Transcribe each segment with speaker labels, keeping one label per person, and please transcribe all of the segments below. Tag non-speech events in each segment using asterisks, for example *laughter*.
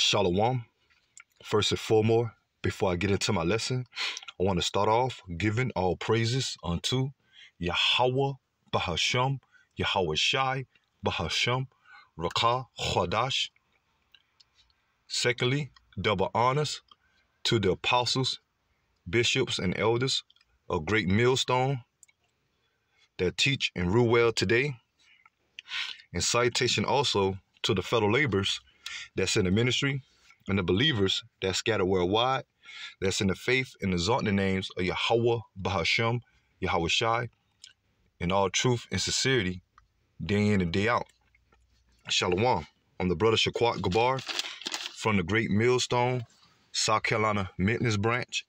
Speaker 1: Shalom. First and foremost, before I get into my lesson, I want to start off giving all praises unto Yahweh Bahasham, Yahweh Shai, Bahasham, Raka Chodash. Secondly, double honors to the apostles, bishops, and elders, a great millstone that teach and rule well today. And citation also to the fellow laborers that's in the ministry and the believers that scatter worldwide, that's in the faith and exalt the names of Yahweh, Bahashem, Yahweh Shai, in all truth and sincerity, day in and day out. Shalom. I'm the brother Shaquat Gabar from the Great Millstone, South Carolina Maintenance Branch,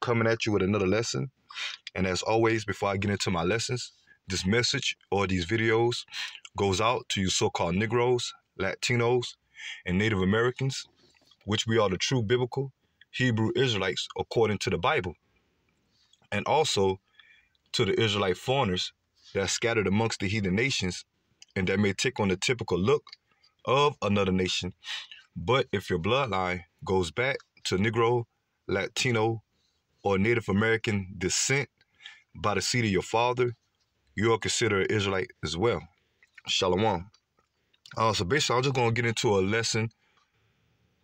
Speaker 1: coming at you with another lesson. And as always, before I get into my lessons, this message or these videos goes out to you so-called Negroes, Latinos, and Native Americans, which we are the true biblical Hebrew Israelites according to the Bible, and also to the Israelite foreigners that are scattered amongst the heathen nations and that may take on the typical look of another nation. But if your bloodline goes back to Negro, Latino, or Native American descent by the seed of your father, you are considered an Israelite as well. Shalom. Uh, so basically, I am just going to get into a lesson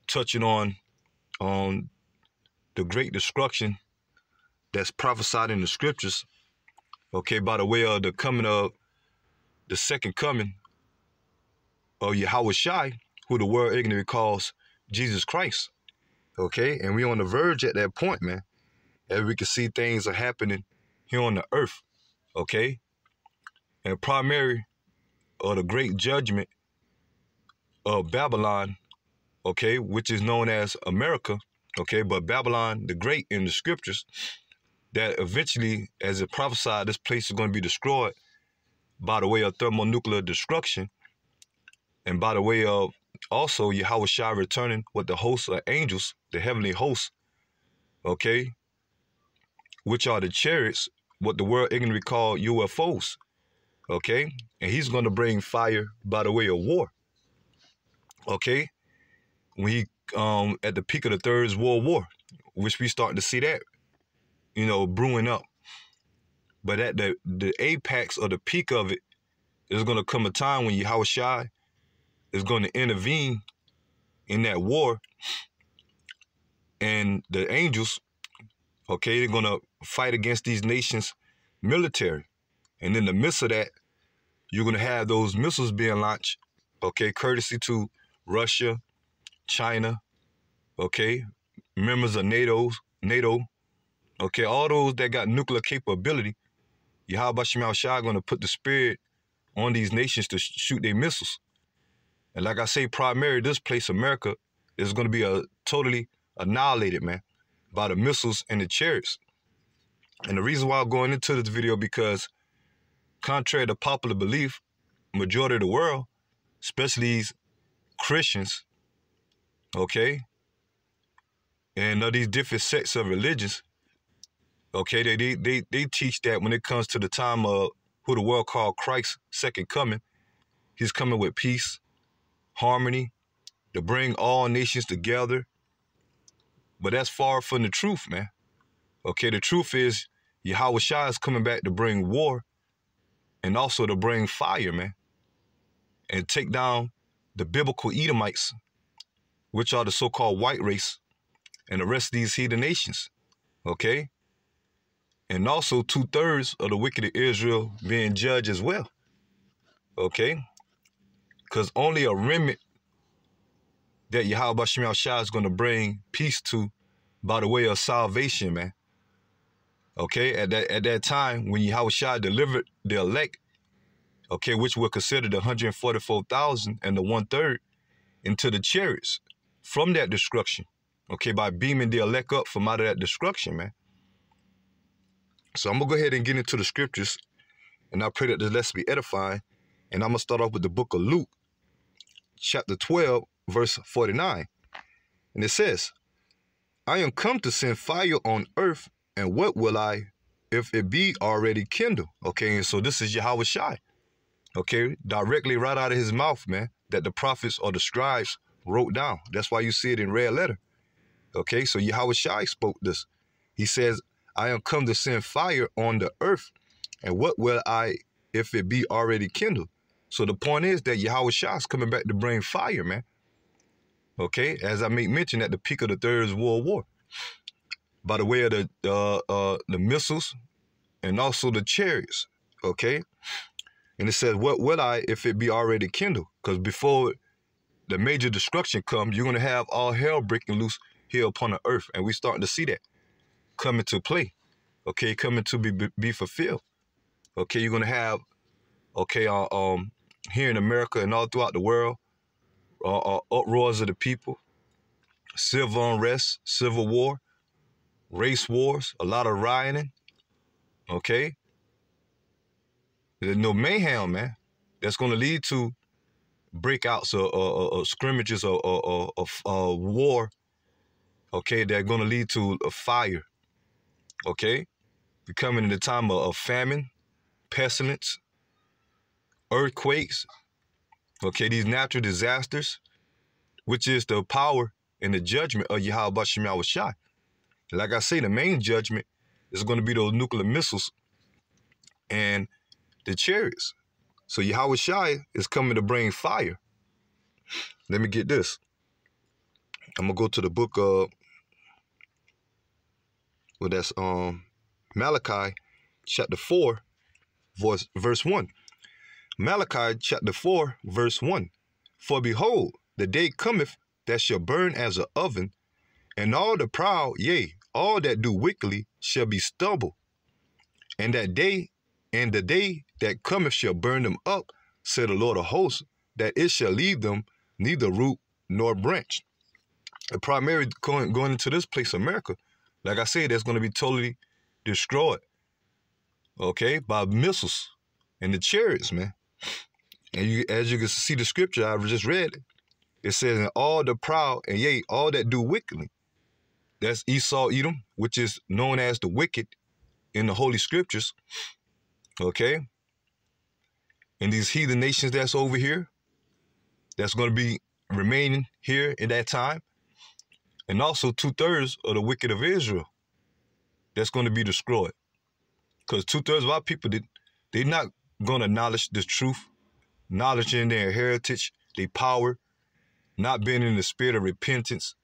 Speaker 1: touching on on the great destruction that's prophesied in the scriptures. Okay, by the way of the coming of the second coming of Yahweh Shai, who the world ignorant calls Jesus Christ. Okay, and we're on the verge at that point, man. And we can see things are happening here on the earth. Okay, and primary or the great judgment of Babylon, okay, which is known as America, okay, but Babylon the Great in the scriptures, that eventually, as it prophesied, this place is going to be destroyed by the way of thermonuclear destruction, and by the way of also Yahweh Shai returning with the hosts of angels, the heavenly hosts, okay, which are the chariots, what the world ignorantly call UFOs, okay? And he's going to bring fire by the way of war, Okay, when he um at the peak of the Third World War, which we starting to see that, you know, brewing up. But at the the apex or the peak of it, there's gonna come a time when Yahweh Shai is gonna intervene in that war, and the angels, okay, they're gonna fight against these nations military. And in the midst of that, you're gonna have those missiles being launched, okay, courtesy to Russia, China, okay, members of NATO, NATO, okay, all those that got nuclear capability, Yahweh Shemal Shah going to put the spirit on these nations to sh shoot their missiles. And like I say, primarily this place, America, is going to be a totally annihilated, man, by the missiles and the chariots. And the reason why I'm going into this video because, contrary to popular belief, majority of the world, especially these Christians, okay, and uh, these different sects of religions, okay, they, they, they, they teach that when it comes to the time of who the world called Christ's second coming, he's coming with peace, harmony, to bring all nations together. But that's far from the truth, man. Okay, the truth is Yahweh is coming back to bring war and also to bring fire, man, and take down the biblical Edomites, which are the so-called white race, and the rest of these heathen nations. Okay? And also two-thirds of the wicked of Israel being judged as well. Okay? Because only a remnant that Yahweh Shemiel Shah is going to bring peace to by the way of salvation, man. Okay? At that at that time when Yahweh Shah delivered the elect okay, which were considered 144,000 and the one third, into the chariots from that destruction, okay, by beaming the elect up from out of that destruction, man. So I'm gonna go ahead and get into the scriptures, and I pray that the lesson be edifying. And I'm gonna start off with the book of Luke, chapter 12, verse 49. And it says, I am come to send fire on earth, and what will I if it be already kindled? Okay, and so this is Yahweh Shai okay, directly right out of his mouth, man, that the prophets or the scribes wrote down. That's why you see it in red letter. Okay, so Yahweh Shai spoke this. He says, I am come to send fire on the earth, and what will I if it be already kindled? So the point is that Yahweh Shai is coming back to bring fire, man. Okay, as I make mention at the peak of the Third World War. By the way of the uh, uh, the missiles and also the chariots, okay? And it says, What will I if it be already kindled? Because before the major destruction comes, you're going to have all hell breaking loose here upon the earth. And we starting to see that coming to play. Okay, coming to be be, be fulfilled. Okay, you're going to have, okay, uh, um, here in America and all throughout the world, uh, uh, uproars of the people, civil unrest, civil war, race wars, a lot of rioting. Okay, there's no mayhem, man. That's going to lead to breakouts or, or, or scrimmages or, or, or, uh, war. Okay, they're going to lead to a fire. Okay, we're coming in the time of, of famine, pestilence, earthquakes. Okay, these natural disasters, which is the power and the judgment of Yahweh was shot. Like I say, the main judgment is going to be those nuclear missiles and the chariots. So Yahweh Shai is coming to bring fire. Let me get this. I'm gonna go to the book of well that's um Malachi chapter 4 verse verse 1. Malachi chapter 4 verse 1. For behold, the day cometh that shall burn as an oven, and all the proud, yea, all that do wickedly shall be stubble. And that day and the day that cometh shall burn them up, said the Lord of hosts, that it shall leave them neither root nor branch. And primary going, going into this place, America, like I said, that's going to be totally destroyed, okay, by missiles and the chariots, man. And you, as you can see the scripture I just read, it says, and all the proud, and yea, all that do wickedly. That's Esau Edom, which is known as the wicked in the Holy Scriptures. Okay? And these heathen nations that's over here, that's going to be remaining here in that time, and also two thirds of the wicked of Israel, that's going to be destroyed. Because two thirds of our people, did, they're not going to acknowledge the truth, knowledge in their heritage, their power, not being in the spirit of repentance,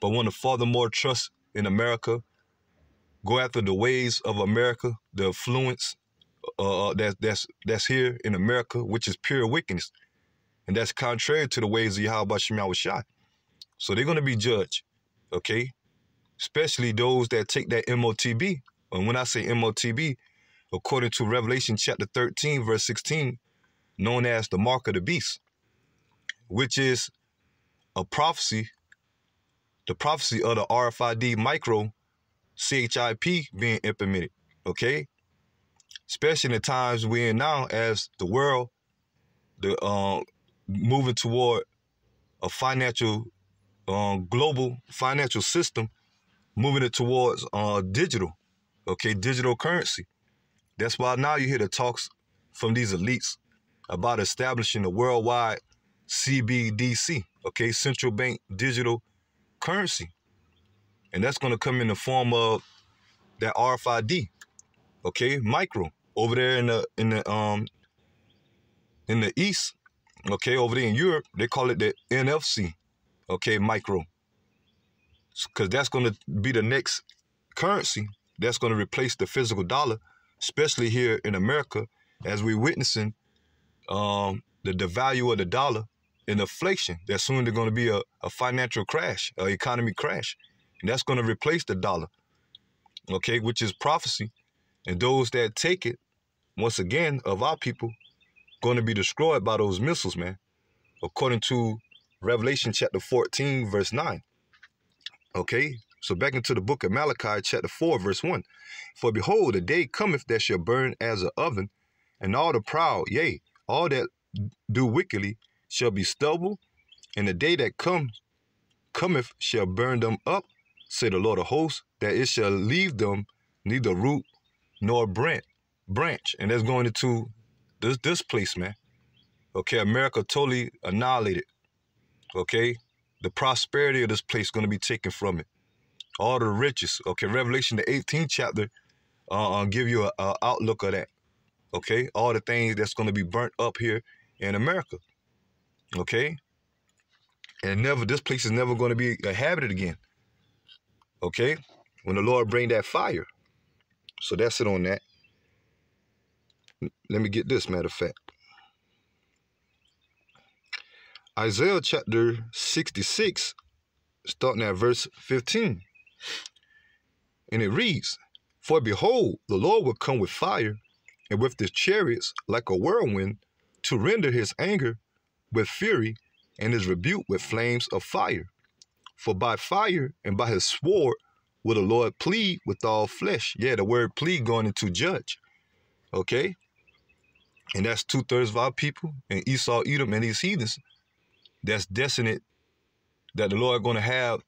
Speaker 1: but want to furthermore trust in America, go after the ways of America, the affluence, uh, uh, that's that's that's here in America, which is pure wickedness, and that's contrary to the ways of Yahweh Shemiah was shot. So they're gonna be judged, okay? Especially those that take that MOTB. And when I say MOTB, according to Revelation chapter 13, verse 16, known as the mark of the beast, which is a prophecy, the prophecy of the RFID micro CHIP being implemented. Okay? especially in the times we're in now as the world, the uh, moving toward a financial, uh, global financial system, moving it towards uh, digital, okay, digital currency. That's why now you hear the talks from these elites about establishing a worldwide CBDC, okay, central bank digital currency. And that's going to come in the form of that RFID, okay, micro over there in the in the um in the east, okay, over there in Europe, they call it the NFC, okay, micro. Cause that's gonna be the next currency that's gonna replace the physical dollar, especially here in America, as we're witnessing um, the, devalue value of the dollar and inflation. That soon there's gonna be a, a financial crash, an economy crash. And that's gonna replace the dollar. Okay, which is prophecy. And those that take it once again, of our people going to be destroyed by those missiles, man. According to Revelation chapter 14, verse 9. Okay, so back into the book of Malachi, chapter 4, verse 1. For behold, the day cometh that shall burn as an oven, and all the proud, yea, all that do wickedly shall be stubble, and the day that comes cometh shall burn them up, say the Lord of hosts, that it shall leave them neither root nor branch branch, and that's going into this this place, man. Okay, America totally annihilated. Okay, the prosperity of this place is going to be taken from it. All the riches. Okay, Revelation the 18th chapter, uh, I'll uh, give you an outlook of that. Okay, all the things that's going to be burnt up here in America. Okay, and never this place is never going to be inhabited again. Okay, when the Lord bring that fire. So that's it on that. Let me get this matter of fact. Isaiah chapter 66, starting at verse 15. And it reads, For behold, the Lord will come with fire, and with his chariots like a whirlwind, to render his anger with fury, and his rebuke with flames of fire. For by fire and by his sword will the Lord plead with all flesh. Yeah, the word plead going into judge. Okay? And that's two thirds of our people and Esau, Edom, and these heathens that's destined that the Lord going to have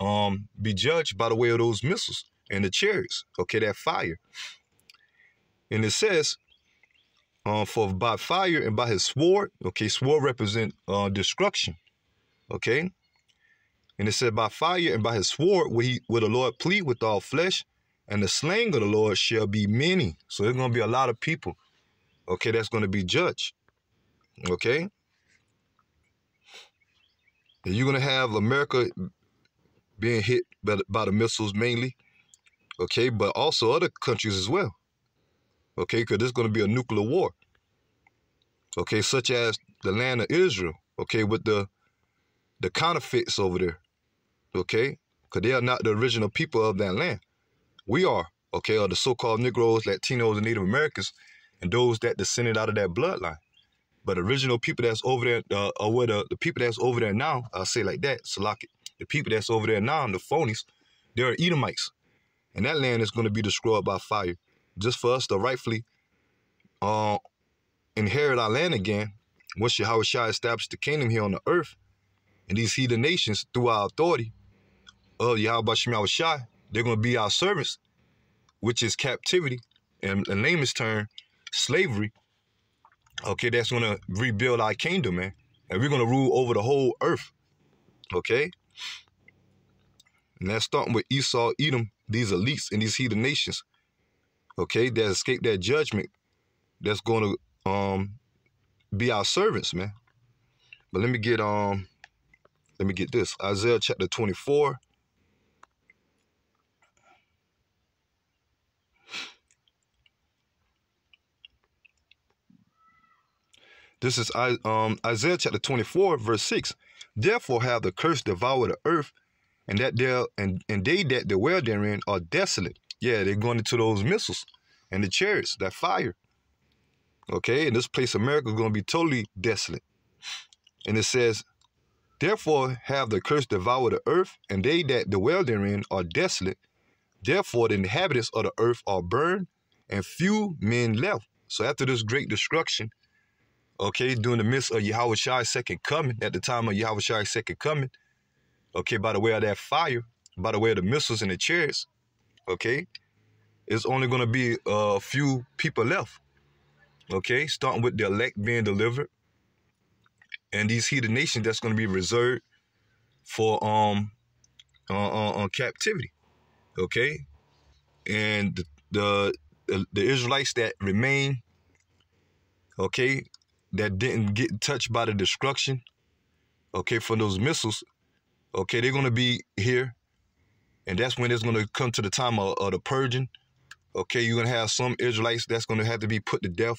Speaker 1: um, be judged by the way of those missiles and the chariots, okay, that fire. And it says, um, for by fire and by his sword, okay, sword represent uh, destruction, okay? And it said, by fire and by his sword will, he, will the Lord plead with all flesh, and the slaying of the Lord shall be many. So there's going to be a lot of people okay, that's going to be judged, okay? And you're going to have America being hit by the, by the missiles mainly, okay, but also other countries as well, okay, because there's going to be a nuclear war, okay, such as the land of Israel, okay, with the the counterfeits over there, okay, because they are not the original people of that land. We are, okay, are the so-called Negroes, Latinos, and Native Americans, and those that descended out of that bloodline. But original people that's over there, uh, or uh, where the, the people that's over there now, I'll say like that, Salaki, the people that's over there now, the phonies, they're Edomites. And that land is going to be destroyed by fire. Just for us to rightfully uh, inherit our land again, once Yahushua established the kingdom here on the earth, and these heathen nations, through our authority of Yahweh Shai, they're going to be our servants, which is captivity, and in is term, slavery, okay, that's going to rebuild our kingdom, man. And we're going to rule over the whole earth, okay? And that's starting with Esau, Edom, these elites and these heathen nations, okay, that escape that judgment that's going to um, be our servants, man. But let me get um, let me get this. Isaiah chapter 24, This is um, Isaiah chapter 24, verse 6. Therefore have the curse devoured the earth, and that they and, and they that dwell therein are desolate. Yeah, they're going into those missiles and the chariots, that fire. Okay, and this place America is going to be totally desolate. And it says, Therefore have the curse devoured the earth, and they that dwell therein are desolate. Therefore the inhabitants of the earth are burned, and few men left. So after this great destruction, okay, during the midst of Yahweh Shai's second coming, at the time of Yahweh Shai's second coming, okay, by the way of that fire, by the way of the missiles and the chariots, okay, it's only going to be uh, a few people left, okay, starting with the elect being delivered, and these heathen nations that's going to be reserved for um on, uh, uh, captivity, okay, and the, the the Israelites that remain, okay, that didn't get touched by the destruction, okay, from those missiles, okay, they're going to be here. And that's when it's going to come to the time of, of the purging. Okay, you're going to have some Israelites that's going to have to be put to death.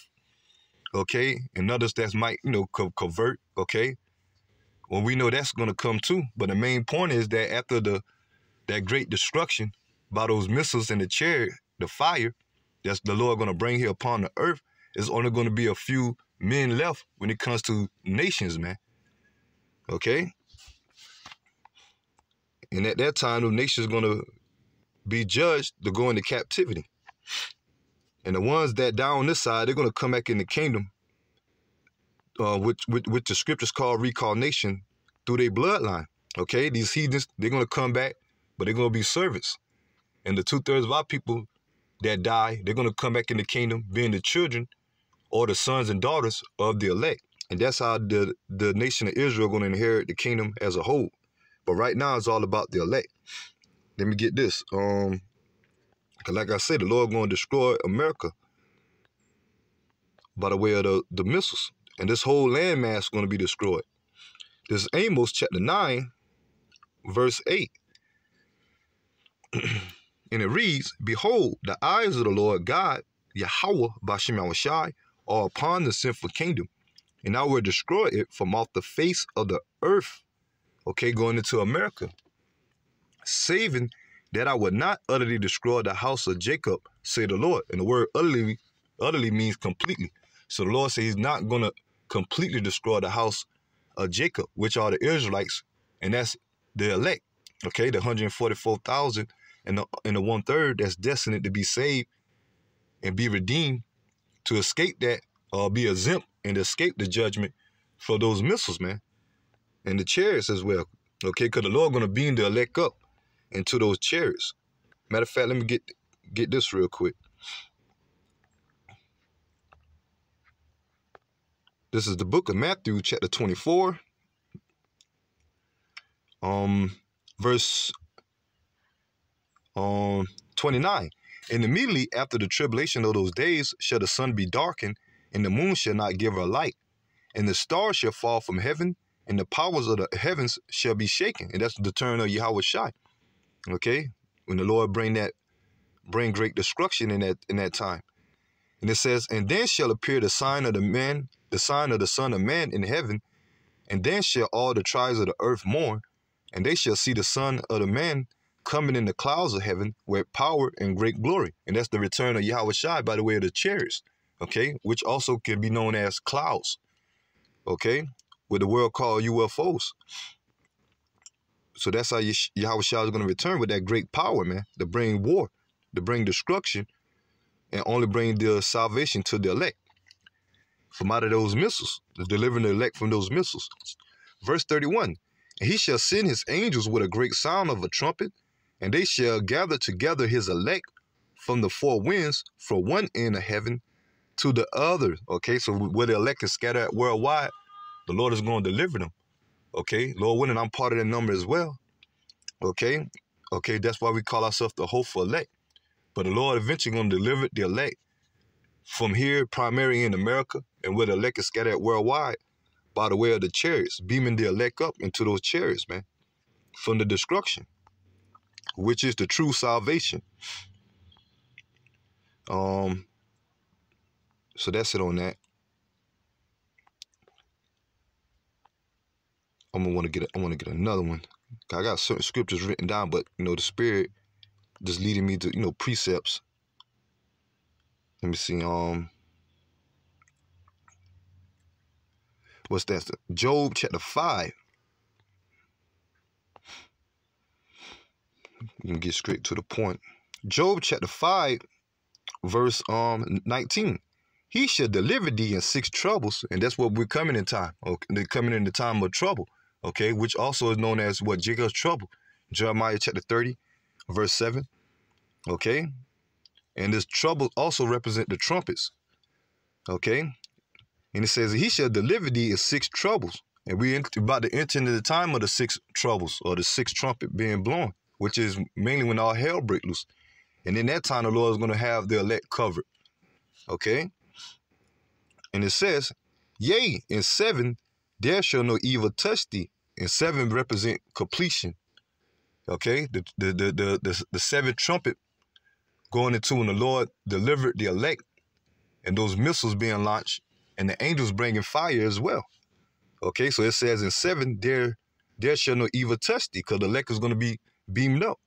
Speaker 1: Okay, and others that might, you know, co convert. Okay, well, we know that's going to come too. But the main point is that after the that great destruction by those missiles and the chariot, the fire that's the Lord going to bring here upon the earth, is only going to be a few men left when it comes to nations, man. Okay? And at that time, the nation's going to be judged to go into captivity. And the ones that die on this side, they're going to come back in the kingdom, uh, which, which, which the scriptures call recalnation through their bloodline. Okay? These heathens, they're going to come back, but they're going to be servants. And the two thirds of our people that die, they're going to come back in the kingdom, being the children or the sons and daughters of the elect. And that's how the, the nation of Israel going to inherit the kingdom as a whole. But right now, it's all about the elect. Let me get this. Um, like I said, the Lord going to destroy America by the way of the, the missiles. And this whole landmass is going to be destroyed. This is Amos chapter 9, verse 8. *clears throat* and it reads, Behold, the eyes of the Lord God, Yahweh, Bashim Shai, or upon the sinful kingdom, and I will destroy it from off the face of the earth. Okay, going into America, saving that I would not utterly destroy the house of Jacob, say the Lord. And the word utterly, utterly means completely. So the Lord says he's not going to completely destroy the house of Jacob, which are the Israelites, and that's the elect, okay, the 144,000 and the, and the one-third that's destined to be saved and be redeemed to escape that or uh, be exempt and escape the judgment for those missiles, man, and the chariots as well. Okay, because the Lord gonna beam the elect up into those chariots. Matter of fact, let me get get this real quick. This is the book of Matthew, chapter 24, um, verse um, 29. And immediately after the tribulation of those days shall the sun be darkened, and the moon shall not give her light, and the stars shall fall from heaven, and the powers of the heavens shall be shaken. And that's the turn of Yahweh Shai. Okay? When the Lord bring that bring great destruction in that in that time. And it says, And then shall appear the sign of the man, the sign of the Son of Man in heaven, and then shall all the tribes of the earth mourn, and they shall see the Son of the Man coming in the clouds of heaven with power and great glory. And that's the return of Yahweh Shai by the way of the chariots, okay, which also can be known as clouds, okay, what the world call UFOs. So that's how Yahweh Shai is going to return with that great power, man, to bring war, to bring destruction, and only bring the salvation to the elect from out of those missiles, delivering the elect from those missiles. Verse 31, and he shall send his angels with a great sound of a trumpet, and they shall gather together his elect from the four winds from one end of heaven to the other. Okay, so where the elect is scattered worldwide, the Lord is going to deliver them. Okay, Lord willing, I'm part of that number as well. Okay, okay, that's why we call ourselves the hopeful elect. But the Lord eventually going to deliver the elect from here, primarily in America, and where the elect is scattered worldwide by the way of the chariots, beaming the elect up into those chariots, man, from the destruction which is the true salvation. Um, so that's it on that. I'm gonna want to get a, I want to get another one. I got certain scriptures written down, but you know the spirit just leading me to you know precepts. Let me see. Um, what's that? Job chapter five. You can get straight to the point. Job chapter 5, verse um 19. He shall deliver thee in six troubles, and that's what we're coming in time. Okay, coming in the time of trouble. Okay, which also is known as what Jacob's trouble. Jeremiah chapter 30, verse 7. Okay. And this trouble also represent the trumpets. Okay. And it says, He shall deliver thee in six troubles. And we about to enter into the time of the six troubles or the sixth trumpet being blown which is mainly when all hell breaks loose. And in that time, the Lord is going to have the elect covered. Okay? And it says, Yea, in seven, there shall no evil touch thee. And seven represent completion. Okay? The, the, the, the, the, the seventh trumpet going into when the Lord delivered the elect and those missiles being launched and the angels bringing fire as well. Okay, so it says in seven, there there shall no evil touch thee, because the elect is going to be beamed up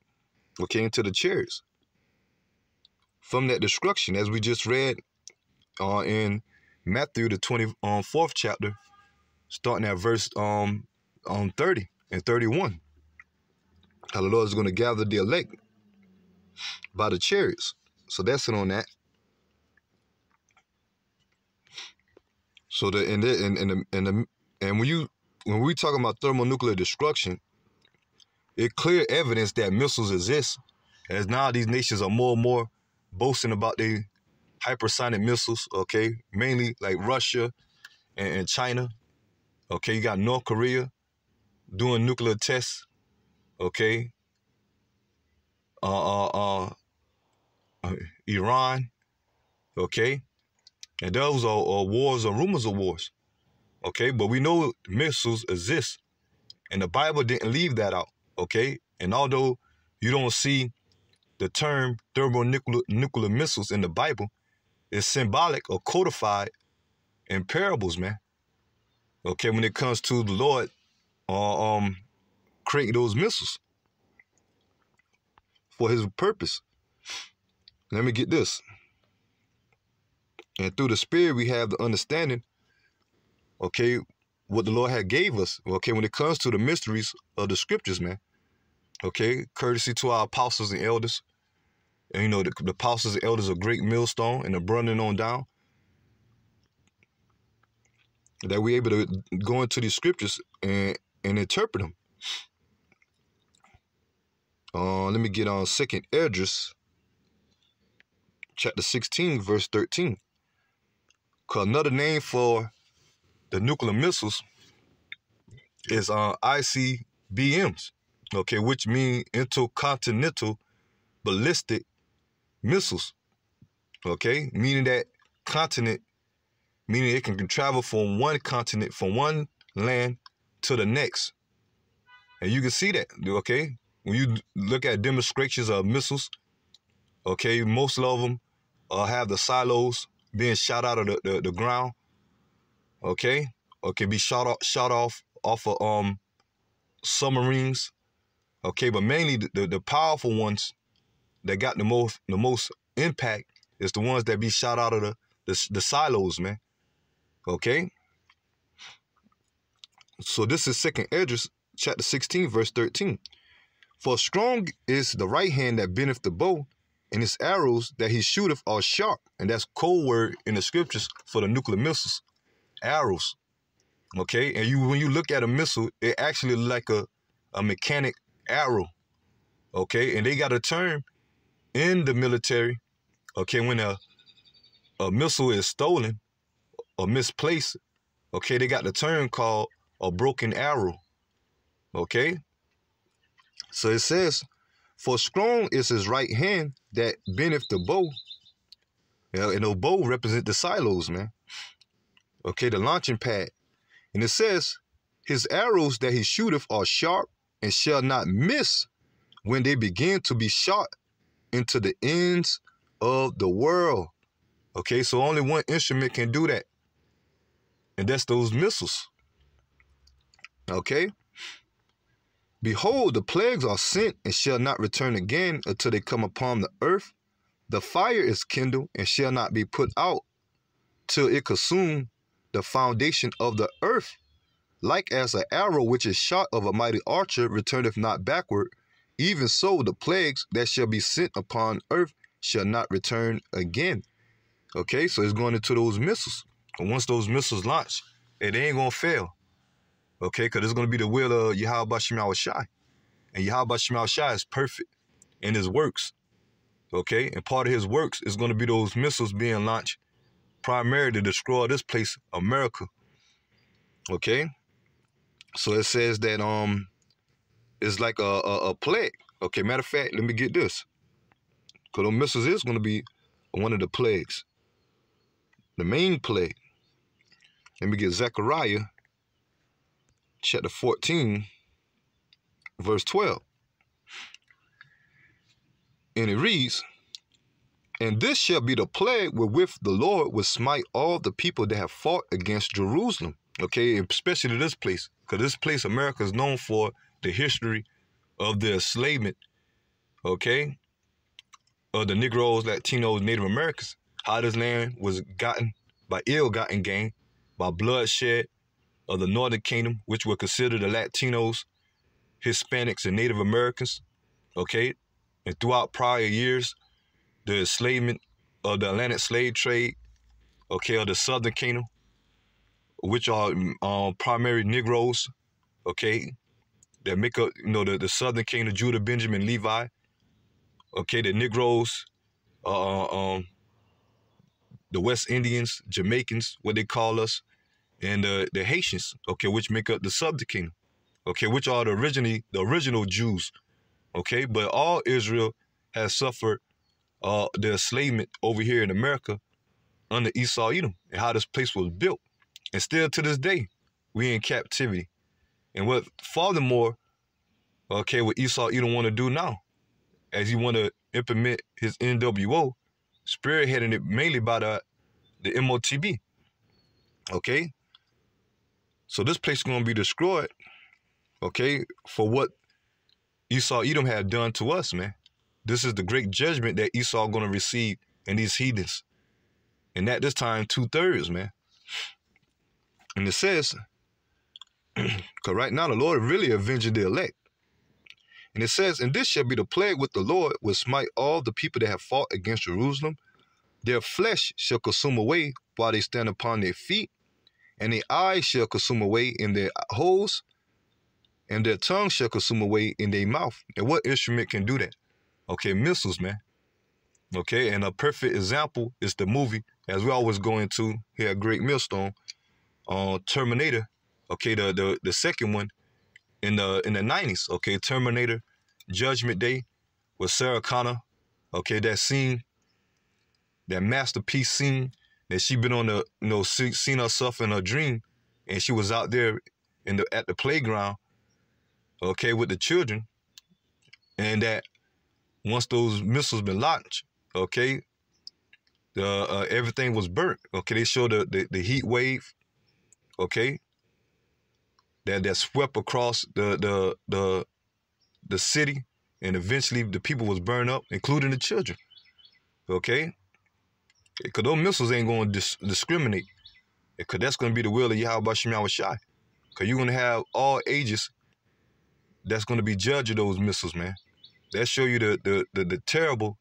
Speaker 1: or came to the chairs from that destruction, as we just read uh, in Matthew, the 24th um, chapter, starting at verse um, on um, 30 and 31. How the Lord is going to gather the elect by the chariots. So that's it on that. So the and the, and, and the and the and when you when we talking about thermonuclear destruction, it clear evidence that missiles exist, as now these nations are more and more boasting about their hypersonic missiles, okay? Mainly like Russia and, and China. Okay, you got North Korea doing nuclear tests, okay? Uh, uh, uh, uh Iran, okay? And those are, are wars or rumors of wars, okay? But we know missiles exist, and the Bible didn't leave that out okay? And although you don't see the term thermonuclear nuclear missiles in the Bible, it's symbolic or codified in parables, man. Okay, when it comes to the Lord uh, um, creating those missiles for his purpose. Let me get this. And through the spirit, we have the understanding, okay, what the Lord had gave us. Okay, when it comes to the mysteries of the scriptures, man. Okay, courtesy to our apostles and elders. And, you know, the, the apostles and elders are great millstone and the running on down. That we're able to go into these scriptures and, and interpret them. Uh, let me get on second address chapter 16, verse 13. Cause another name for the nuclear missiles is uh, ICBMs okay, which mean intercontinental ballistic missiles, okay, meaning that continent, meaning it can travel from one continent, from one land to the next. And you can see that, okay? When you look at demonstrations of missiles, okay, most of them uh, have the silos being shot out of the, the, the ground, okay, or can be shot off, shot off off of um submarines, Okay, but mainly the, the, the powerful ones that got the most the most impact is the ones that be shot out of the, the, the silos, man. Okay? So this is second Edges chapter 16, verse 13. For strong is the right hand that bendeth the bow, and his arrows that he shooteth are sharp. And that's code word in the scriptures for the nuclear missiles. Arrows. Okay? And you when you look at a missile, it actually like a, a mechanic arrow. Okay, and they got a term in the military. Okay, when a a missile is stolen or misplaced, okay, they got the term called a broken arrow. Okay, so it says, for strong is his right hand that bendeth the bow. Yeah, and the bow represent the silos, man. Okay, the launching pad. And it says, his arrows that he shooteth are sharp and shall not miss when they begin to be shot into the ends of the world. Okay, so only one instrument can do that. And that's those missiles. Okay? Behold, the plagues are sent and shall not return again until they come upon the earth. The fire is kindled and shall not be put out till it consume the foundation of the earth. Like as an arrow which is shot of a mighty archer returneth not backward, even so the plagues that shall be sent upon earth shall not return again. Okay, so it's going into those missiles. And once those missiles launch, it ain't gonna fail. Okay, because it's gonna be the will of Yahweh Shemal Shai. And Yahweh Shemal Shai is perfect in his works. Okay, and part of his works is gonna be those missiles being launched primarily to destroy this place, America. Okay, so it says that um, it's like a, a, a plague. Okay, matter of fact, let me get this. Because the missiles is going to be one of the plagues. The main plague. Let me get Zechariah chapter 14, verse 12. And it reads, and this shall be the plague wherewith the Lord will smite all the people that have fought against Jerusalem okay, especially this place, because this place, America, is known for the history of the enslavement, okay, of the Negroes, Latinos, Native Americans, how this land was gotten by ill-gotten gain, by bloodshed of the Northern Kingdom, which were considered the Latinos, Hispanics, and Native Americans, okay, and throughout prior years, the enslavement of the Atlantic slave trade, okay, of the Southern Kingdom, which um, are primary Negroes, okay, that make up, you know, the, the Southern Kingdom, Judah, Benjamin, Levi, okay, the Negroes, uh, uh, um, the West Indians, Jamaicans, what they call us, and uh, the Haitians, okay, which make up the Southern Kingdom, okay, which are the originally the original Jews, okay, but all Israel has suffered uh, the enslavement over here in America under Esau Edom and how this place was built. And still to this day, we in captivity. And what furthermore, okay, what Esau Edom want to do now, as he want to implement his NWO, spearheading it mainly by the the MOTB. Okay? So this place is going to be destroyed, okay, for what Esau Edom had done to us, man. This is the great judgment that Esau going to receive in these heathens. And at this time, two-thirds, man. And it says, because *clears throat* right now the Lord really avenging the elect. And it says, And this shall be the plague with the Lord, will smite all the people that have fought against Jerusalem. Their flesh shall consume away while they stand upon their feet, and their eyes shall consume away in their holes, and their tongue shall consume away in their mouth. And what instrument can do that? Okay, missiles, man. Okay, and a perfect example is the movie, as we always go into here at Great Millstone, uh, Terminator, okay, the, the the second one in the in the 90s, okay, Terminator Judgment Day with Sarah Connor, okay, that scene, that masterpiece scene that she been on the you know see, seen herself in her dream, and she was out there in the at the playground, okay, with the children, and that once those missiles been launched, okay, the uh, everything was burnt. Okay, they showed the, the, the heat wave, okay, that that swept across the the the the city, and eventually the people was burned up, including the children. Okay, because eh, those missiles ain't going to dis discriminate, because eh, that's going to be the will of Yahweh Shai. Because you're going to have all ages that's going to be judge of those missiles, man. That show you the the the, the terrible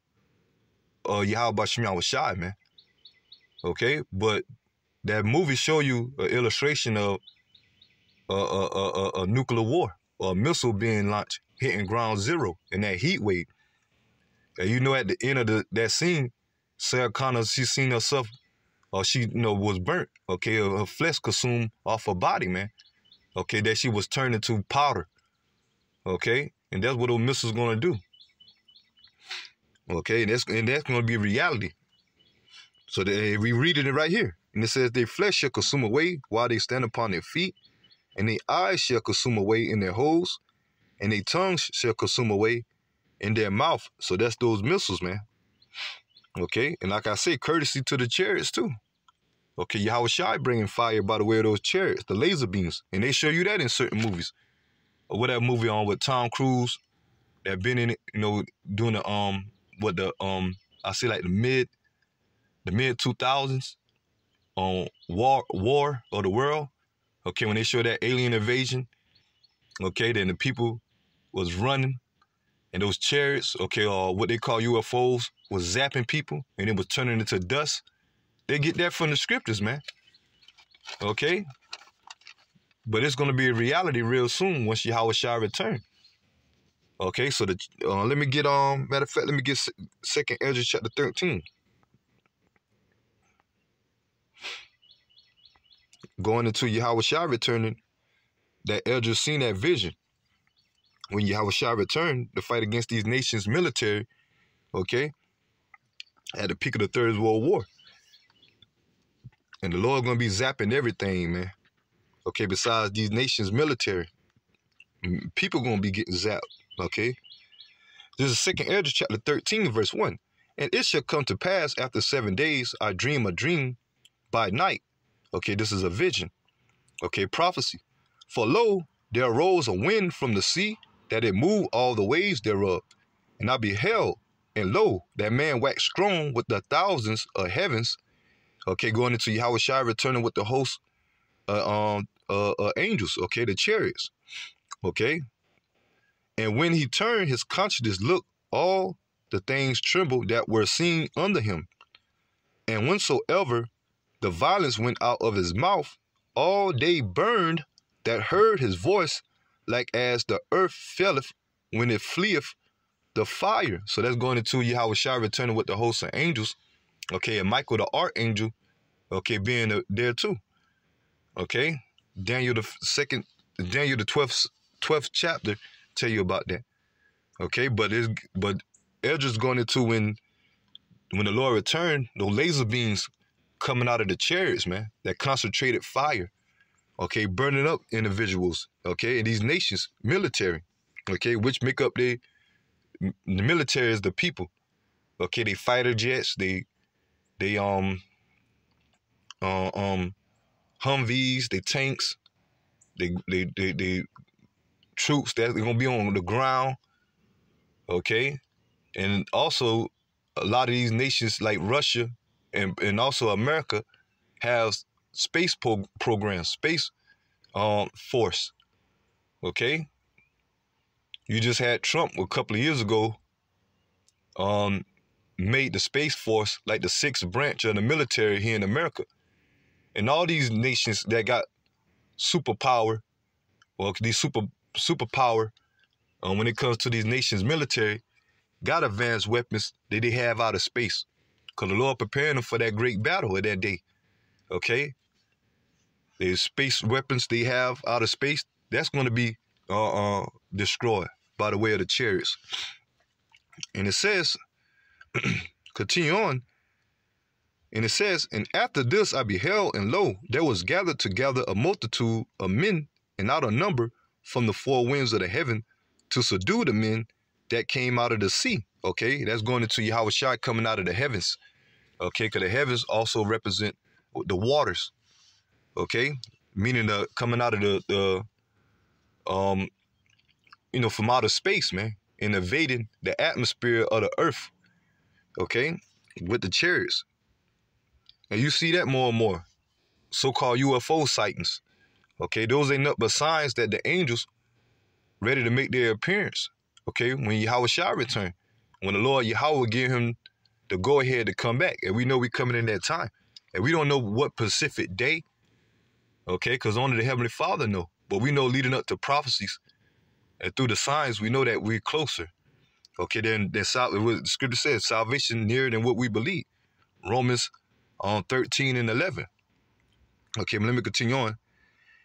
Speaker 1: uh Yahweh Shemiah Shai, man. Okay, but that movie show you an illustration of a, a, a, a nuclear war, a missile being launched, hitting ground zero in that heat wave. And you know, at the end of the, that scene, Sarah Connor, she seen herself, or she, you know, was burnt, okay? Her, her flesh consumed off her body, man. Okay, that she was turned into powder, okay? And that's what a missile's gonna do. Okay, and that's, and that's gonna be reality. So they, we reading it right here. And it says, Their flesh shall consume away while they stand upon their feet, and their eyes shall consume away in their holes, and their tongues shall consume away in their mouth. So that's those missiles, man. Okay, and like I say, courtesy to the chariots too. Okay, Yahweh Shai bringing fire by the way of those chariots, the laser beams. And they show you that in certain movies. Or what that movie on with Tom Cruise that been in it, you know, doing the um what the um I say like the mid the mid two thousands on war, war of the world, okay, when they showed that alien invasion, okay, then the people was running and those chariots, okay, or uh, what they call UFOs, was zapping people and it was turning into dust. They get that from the scriptures, man. Okay? But it's going to be a reality real soon once Yahweh Shah return. Okay, so the, uh, let me get, um, matter of fact, let me get second Ezra chapter 13. going into Yahweh Shai returning, that Eldra seen that vision. When Yahweh Shai returned to fight against these nations' military, okay, at the peak of the Third World War. And the Lord gonna be zapping everything, man. Okay, besides these nations' military. People gonna be getting zapped, okay? This is second Elders chapter 13, verse 1. And it shall come to pass after seven days I dream a dream by night, Okay, this is a vision. Okay, prophecy. For lo, there arose a wind from the sea that it moved all the waves thereof. And I beheld, and lo, that man waxed strong with the thousands of heavens. Okay, going into Yahweh Shai returning with the host uh, um, uh, uh, angels, okay, the chariots. Okay. And when he turned his consciousness, look, all the things trembled that were seen under him. And whensoever the violence went out of his mouth, all they burned that heard his voice, like as the earth felleth when it fleeth the fire. So that's going into Yahweh shall returning with the hosts of angels. Okay, and Michael the archangel, okay, being there too. Okay, Daniel the second, Daniel the 12th, 12th chapter tell you about that. Okay, but it's, but Ezra's going into when, when the Lord returned, the laser beams coming out of the chariots, man. That concentrated fire, okay, burning up individuals, okay, and these nations, military, okay, which make up the the military is the people, okay. They fighter jets, they they um uh, um Humvees, they tanks, they they they, troops that are gonna be on the ground, okay, and also a lot of these nations like Russia, and, and also America has space pro- program, space um, force. Okay? You just had Trump a couple of years ago um, made the Space Force like the sixth branch of the military here in America. And all these nations that got superpower, well, these super superpower, um, when it comes to these nations' military, got advanced weapons that they have out of space. Because the Lord preparing them for that great battle of that day. Okay? The space weapons they have out of space, that's going to be uh, uh, destroyed by the way of the chariots. And it says, *clears throat* continue on, and it says, And after this I beheld, and lo, there was gathered together a multitude of men, and out of number, from the four winds of the heaven, to subdue the men that came out of the sea. Okay, that's going into Yahweh Shai coming out of the heavens. Okay, because the heavens also represent the waters. Okay, meaning the coming out of the, the um, you know, from outer space, man, and invading the atmosphere of the earth. Okay, with the chariots. And you see that more and more. So-called UFO sightings. Okay, those ain't nothing but signs that the angels ready to make their appearance. Okay, when Yahweh shall return. When the Lord Yahweh give him the go ahead to come back. And we know we're coming in that time. And we don't know what Pacific day, okay, because only the Heavenly Father know. But we know leading up to prophecies and through the signs, we know that we're closer. Okay, then, then what the scripture says salvation nearer than what we believe. Romans um, 13 and 11. Okay, let me continue on.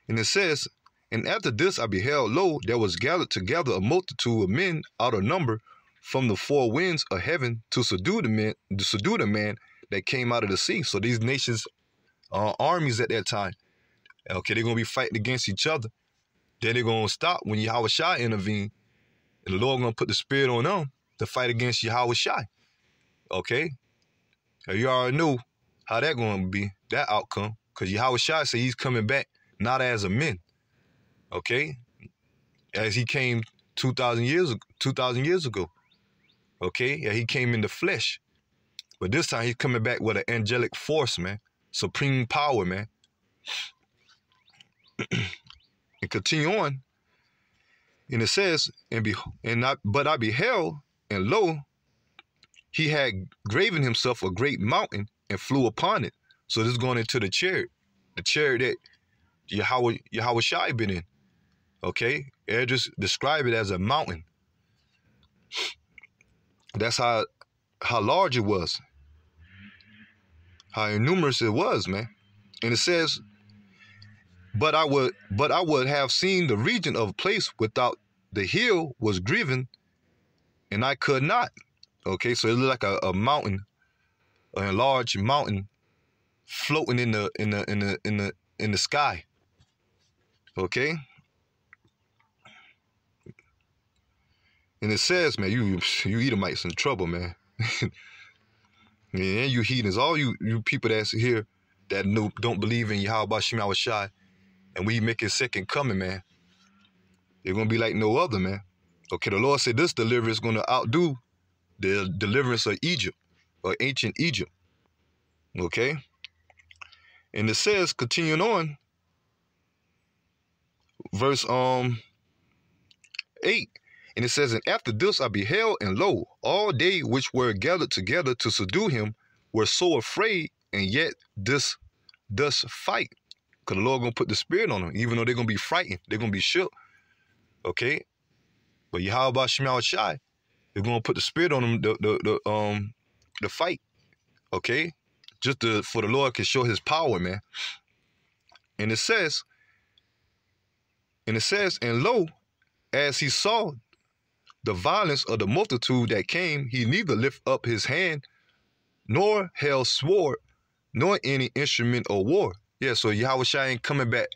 Speaker 1: And it says, And after this I beheld, lo, there was gathered together a multitude of men out of number from the four winds of heaven to subdue the man, to subdue the man that came out of the sea. So these nations, uh, armies at that time, okay, they're gonna be fighting against each other. Then they're gonna stop when Yahweh Shai intervene, and the Lord gonna put the spirit on them to fight against Yahweh Shai. Okay, you already knew how that gonna be that outcome, because Yahweh Shai said he's coming back not as a man. Okay, as he came two thousand years two thousand years ago. Okay? Yeah, he came in the flesh. But this time he's coming back with an angelic force, man. Supreme power, man. *clears throat* and continue on. And it says, and be and not but I beheld, and lo, he had graven himself a great mountain and flew upon it. So this is going into the chariot. The chariot that Yahweh Yahweh Shai been in. Okay? they just describe it as a mountain. That's how how large it was, how numerous it was, man. And it says, but I would but I would have seen the region of place without the hill was grieving, and I could not. Okay, so it looked like a, a mountain, a large mountain floating in the in the in the in the in the sky. Okay? And it says, man, you you Edomites in trouble, man. *laughs* yeah, you heathens, all you you people that's here that no, don't believe in Yahweh was Shai, and we make his second coming, man. They're gonna be like no other, man. Okay, the Lord said this deliverance is gonna outdo the deliverance of Egypt or ancient Egypt. Okay? And it says, continuing on, verse um eight and it says, And after this I beheld, and lo, all they which were gathered together to subdue him were so afraid, and yet this thus fight. Because the Lord going to put the spirit on them, even though they're going to be frightened. They're going to be shook. Okay? But about Shemal Shai, they're going to put the spirit on them, the, the, the, um, the fight. Okay? Just to, for the Lord can show his power, man. And it says, and it says, and lo, as he saw the violence of the multitude that came, he neither lift up his hand, nor held sword, nor any instrument of war. Yeah, so Yahushua ain't coming back.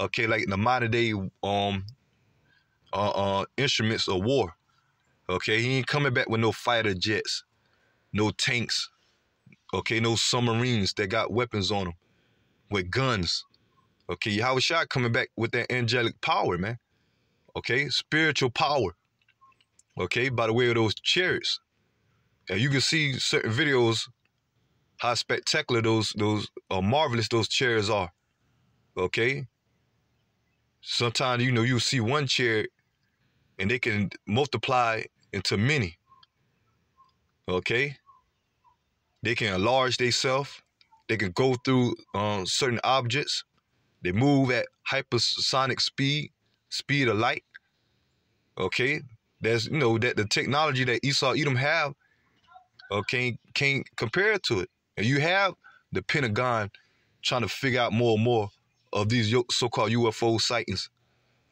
Speaker 1: Okay, like the modern day um uh, uh instruments of war. Okay, he ain't coming back with no fighter jets, no tanks, okay, no submarines that got weapons on them, with guns. Okay, Yahushua coming back with that angelic power, man. Okay, spiritual power okay, by the way of those chariots. And you can see certain videos how spectacular those those uh, marvelous those chairs are. Okay. Sometimes you know you see one chair, and they can multiply into many. Okay. They can enlarge themselves. They can go through um, certain objects. They move at hypersonic speed, speed of light. Okay that's you know that the technology that Esau Edom have uh, can't can't compare to it. And you have the Pentagon trying to figure out more and more of these so-called UFO sightings.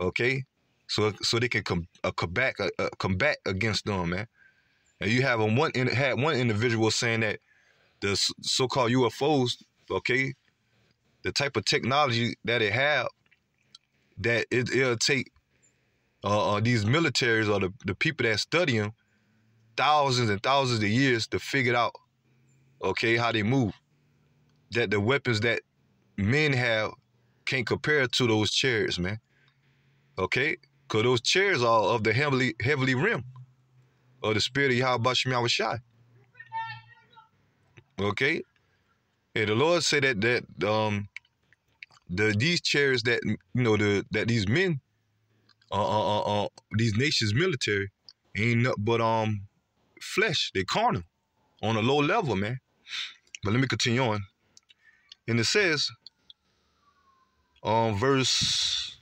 Speaker 1: Okay, so so they can come uh, combat uh, uh, combat against them, man. And you have a, one in, had one individual saying that the so-called UFOs, okay, the type of technology that it have, that it, it'll take uh, uh, these militaries or the, the people that study them thousands and thousands of years to figure out, okay, how they move. That the weapons that men have can't compare to those chairs, man. Okay? Because those chairs are of the heavily heavily rim of the spirit of Yahweh shot. Okay? And the Lord said that that um the these chairs that you know the that these men uh uh, uh, uh, these nations' military ain't nothing but um flesh. They carnal on a low level, man. But let me continue on. And it says, um, verse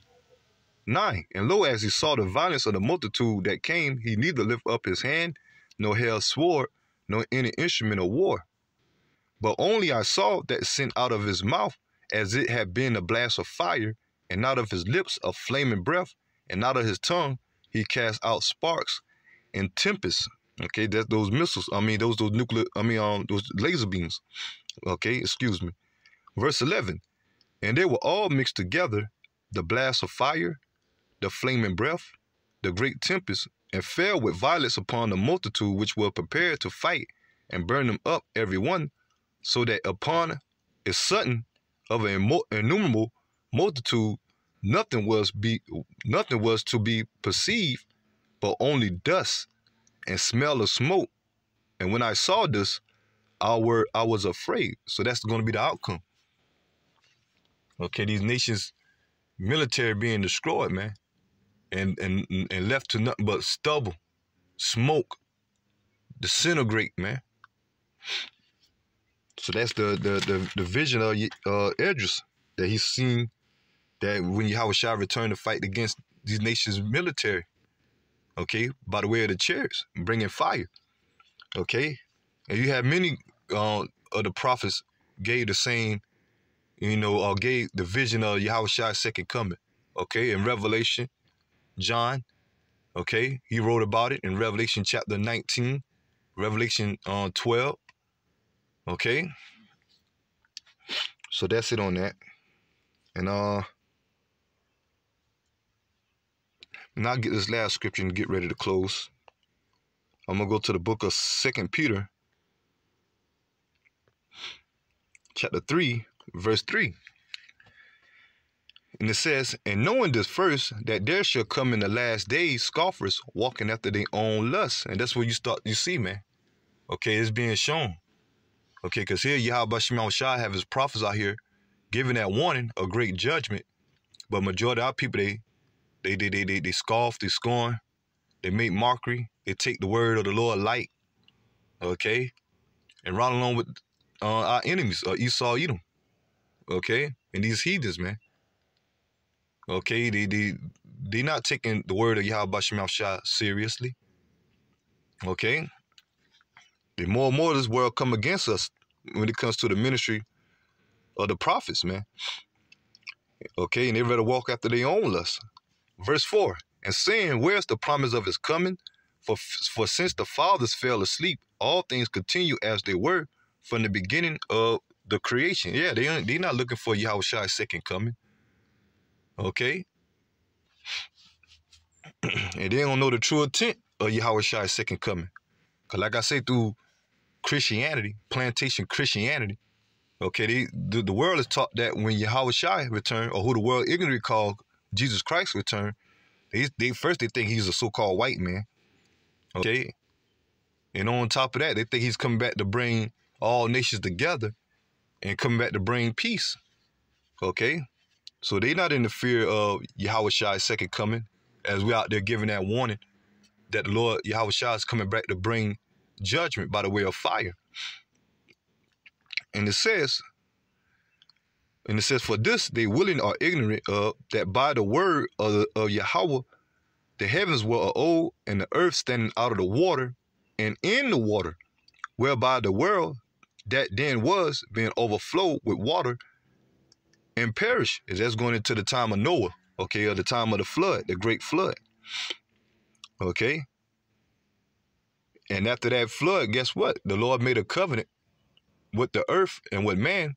Speaker 1: 9, And lo, as he saw the violence of the multitude that came, he neither lift up his hand, nor held sword, nor any instrument of war. But only I saw that sent out of his mouth, as it had been a blast of fire, and out of his lips a flaming breath, and out of his tongue, he cast out sparks and tempests. Okay, that those missiles. I mean, those those nuclear. I mean, um, those laser beams. Okay, excuse me. Verse eleven, and they were all mixed together: the blast of fire, the flaming breath, the great tempest, and fell with violence upon the multitude which were prepared to fight, and burn them up every one, so that upon a sudden of an innumerable multitude nothing was be nothing was to be perceived but only dust and smell of smoke. And when I saw this, I were I was afraid. So that's gonna be the outcome. Okay, these nations military being destroyed, man. And and and left to nothing but stubble, smoke, disintegrate, man. So that's the the the, the vision of uh Edris that he's seen that when Yahweh Shah returned to fight against these nations' military, okay, by the way of the chairs, bringing fire, okay? And you have many uh, of the prophets gave the same, you know, uh, gave the vision of Yahweh Shah's second coming, okay? In Revelation, John, okay, he wrote about it in Revelation chapter 19, Revelation uh, 12, okay? So that's it on that. And uh Now get this last scripture and get ready to close. I'm gonna go to the book of Second Peter, chapter three, verse three. And it says, And knowing this first, that there shall come in the last days scoffers walking after their own lusts. And that's where you start, you see, man. Okay, it's being shown. Okay, because here Yahweh Shai have his prophets out here giving that warning, a great judgment. But majority of our people, they they they they they, they scoff, they scorn, they make mockery, they take the word of the Lord light, okay, and run along with uh, our enemies, uh, Esau, Edom, okay, and these heathens, man. Okay, they they they not taking the word of Yahweh Shemel Shah seriously. Okay, the more and more this world come against us when it comes to the ministry of the prophets, man. Okay, and they rather walk after their own lust Verse 4 And saying, Where's the promise of his coming? For, for since the fathers fell asleep, all things continue as they were from the beginning of the creation. Yeah, they, they're not looking for Yahushua's second coming. Okay? *clears throat* and they don't know the true intent of Yahushua's second coming. Because like I say, through Christianity, plantation Christianity, okay, they, the, the world is taught that when Yahushua return, or who the world ignorantly called Jesus Christ return, they, they first they think he's a so-called white man. Okay? And on top of that, they think he's coming back to bring all nations together and coming back to bring peace. Okay? So they're not in the fear of Yahweh's second coming, as we're out there giving that warning that the Lord Yahweh is coming back to bring judgment by the way of fire. And it says, and it says, For this they willing are ignorant of, that by the word of, the, of Yahweh, the heavens were old, and the earth standing out of the water, and in the water, whereby the world that then was being overflowed with water and perish. Is that's going into the time of Noah, okay, or the time of the flood, the great flood. Okay. And after that flood, guess what? The Lord made a covenant with the earth and with man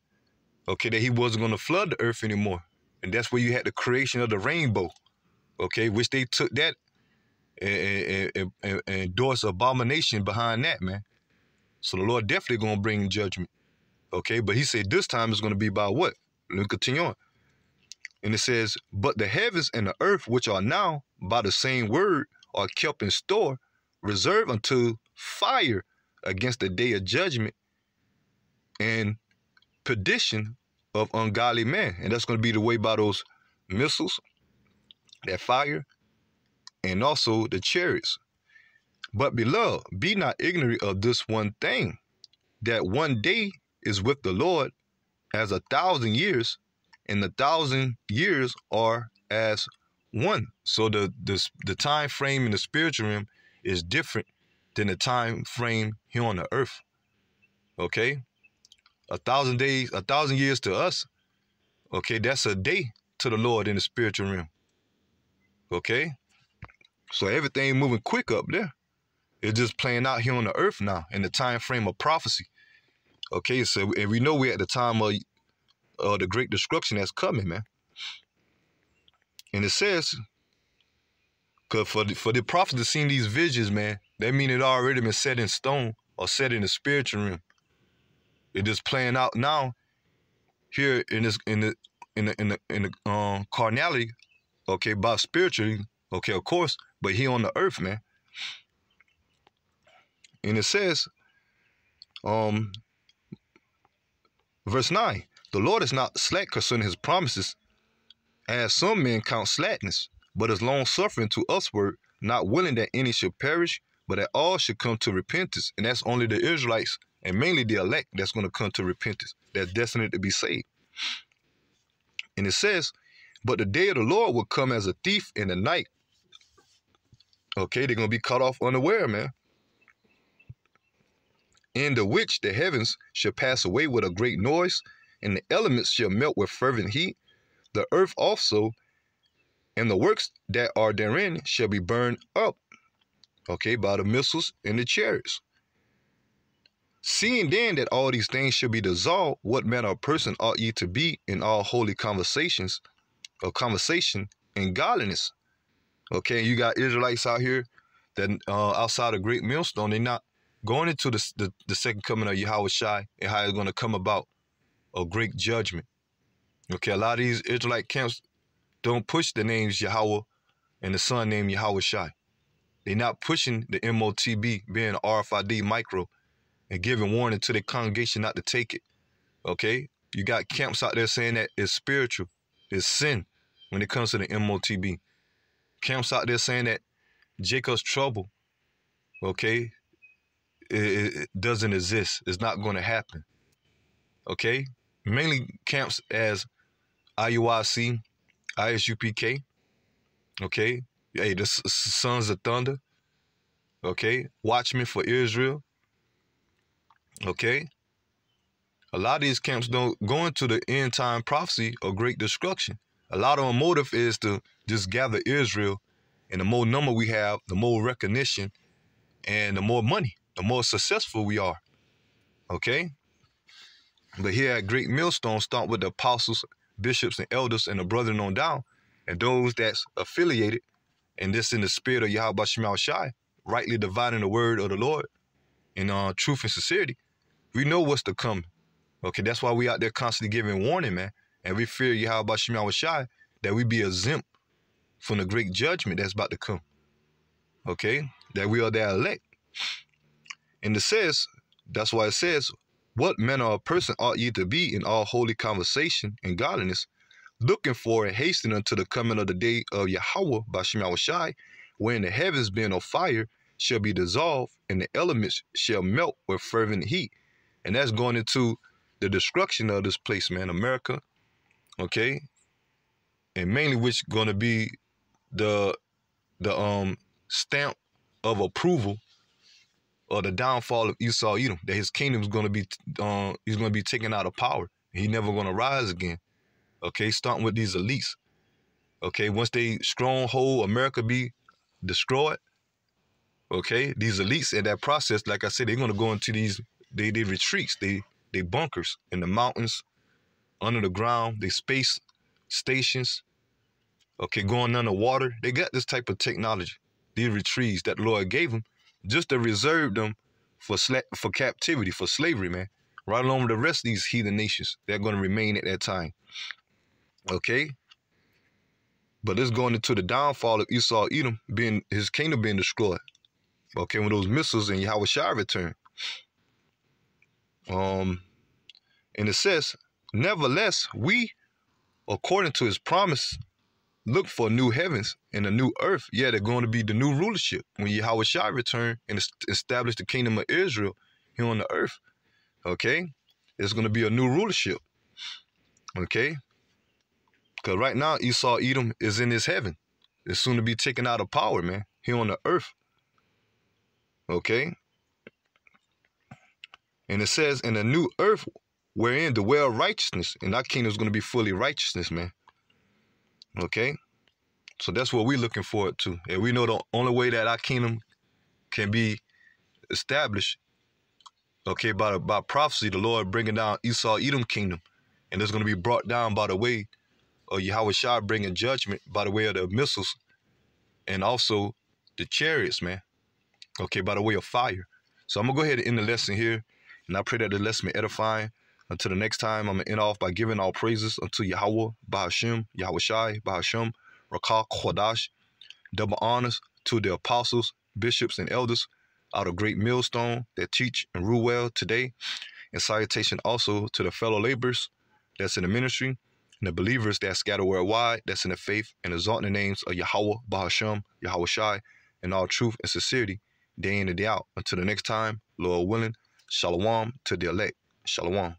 Speaker 1: okay, that he wasn't going to flood the earth anymore. And that's where you had the creation of the rainbow, okay, which they took that and, and, and, and endorse abomination behind that, man. So the Lord definitely going to bring judgment, okay? But he said this time is going to be by what? Let me continue on. And it says, But the heavens and the earth, which are now by the same word, are kept in store, reserved unto fire against the day of judgment and perdition of ungodly men. And that's going to be the way by those missiles, that fire, and also the chariots. But beloved, be not ignorant of this one thing, that one day is with the Lord as a thousand years, and a thousand years are as one. So the the, the time frame in the spiritual realm is different than the time frame here on the earth. Okay? a thousand days, a thousand years to us, okay, that's a day to the Lord in the spiritual realm. Okay? So everything moving quick up there. It's just playing out here on the earth now in the time frame of prophecy. Okay, so and we know we're at the time of uh, the great destruction that's coming, man. And it says, cause for the, for the prophets to see these visions, man, that mean it already been set in stone or set in the spiritual realm. It is playing out now here in this in the in the in the, in the um, carnality, okay, by spiritually, okay, of course, but he on the earth, man. And it says, um, verse nine: The Lord is not slack concerning His promises, as some men count slackness, but is long suffering to usward, not willing that any should perish, but that all should come to repentance. And that's only the Israelites and mainly the elect that's going to come to repentance, that's destined to be saved. And it says, But the day of the Lord will come as a thief in the night. Okay, they're going to be cut off unaware, man. In the which the heavens shall pass away with a great noise, and the elements shall melt with fervent heat. The earth also and the works that are therein shall be burned up, okay, by the missiles and the chariots. Seeing then that all these things should be dissolved, what manner of person ought ye to be in all holy conversations or conversation and godliness? Okay, you got Israelites out here that uh, outside of great millstone, they're not going into the, the, the second coming of Yahweh Shai and how it's going to come about a great judgment. Okay, a lot of these Israelite camps don't push the names Yahweh and the son named Yahweh Shai. They're not pushing the MOTB being RFID micro and giving warning to the congregation not to take it. Okay? You got camps out there saying that it's spiritual, it's sin when it comes to the MOTB. Camps out there saying that Jacob's trouble, okay, it, it doesn't exist. It's not going to happen. Okay? Mainly camps as IUIC, ISUPK, okay? Hey, the Sons of Thunder, okay? Watchmen for Israel, Okay? A lot of these camps don't go into the end time prophecy or great destruction. A lot of our motive is to just gather Israel, and the more number we have, the more recognition, and the more money, the more successful we are. Okay? But here at Great Millstone, start with the apostles, bishops, and elders, and the brethren on down, and those that's affiliated, and this in the spirit of Yahweh Shai, rightly dividing the word of the Lord in uh, truth and sincerity. We know what's to come. Okay, that's why we out there constantly giving warning, man. And we fear about Shemiah Shai that we be exempt from the great judgment that's about to come. Okay? That we are the elect. And it says, that's why it says, what manner of person ought ye to be in all holy conversation and godliness, looking for and hastening unto the coming of the day of Yahweh by Shai, when the heavens being on fire shall be dissolved, and the elements shall melt with fervent heat. And that's going into the destruction of this place, man, America. Okay? And mainly which gonna be the the um stamp of approval or the downfall of Esau Edom, that his kingdom is gonna be uh, he's gonna be taken out of power. He never gonna rise again. Okay, starting with these elites. Okay, once they stronghold America be destroyed, okay, these elites in that process, like I said, they're gonna go into these they they retreats, they they bunkers in the mountains, under the ground, they space stations, okay, going under water. They got this type of technology. These retreats that Lord gave them, just to reserve them for sla- for captivity, for slavery, man. Right along with the rest of these heathen nations, they're going to remain at that time. Okay, but this going into the downfall of Esau, Edom, being his kingdom being destroyed. Okay, when those missiles and Yahweh Shai return. Um, and it says, Nevertheless, we, according to his promise, look for new heavens and a new earth. Yeah, they're going to be the new rulership when Yahweh Shai return and establish the kingdom of Israel here on the earth. Okay? It's going to be a new rulership. Okay? Because right now, Esau, Edom is in his heaven. It's soon to be taken out of power, man, here on the earth. Okay? And it says, in a new earth wherein dwell righteousness. And our kingdom is going to be fully righteousness, man. Okay? So that's what we're looking forward to. And we know the only way that our kingdom can be established, okay, by, by prophecy, the Lord bringing down Esau, Edom kingdom. And it's going to be brought down by the way of Yahweh Shah bringing judgment by the way of the missiles and also the chariots, man. Okay, by the way of fire. So I'm going to go ahead and end the lesson here. And I pray that it lets me edify. Until the next time, I'm going to end off by giving all praises unto Yahweh, Bahashim, Yahweh Shai, Bahashim, Rakah, Kodash, double honors to the apostles, bishops, and elders out of great millstone that teach and rule well today. And salutation also to the fellow laborers that's in the ministry and the believers that scatter worldwide that's in the faith and exalting the names of Yahweh, Bahashim, Yahweh Shai, and all truth and sincerity day in and day out. Until the next time, Lord willing, Shalom to the elect. Shalom.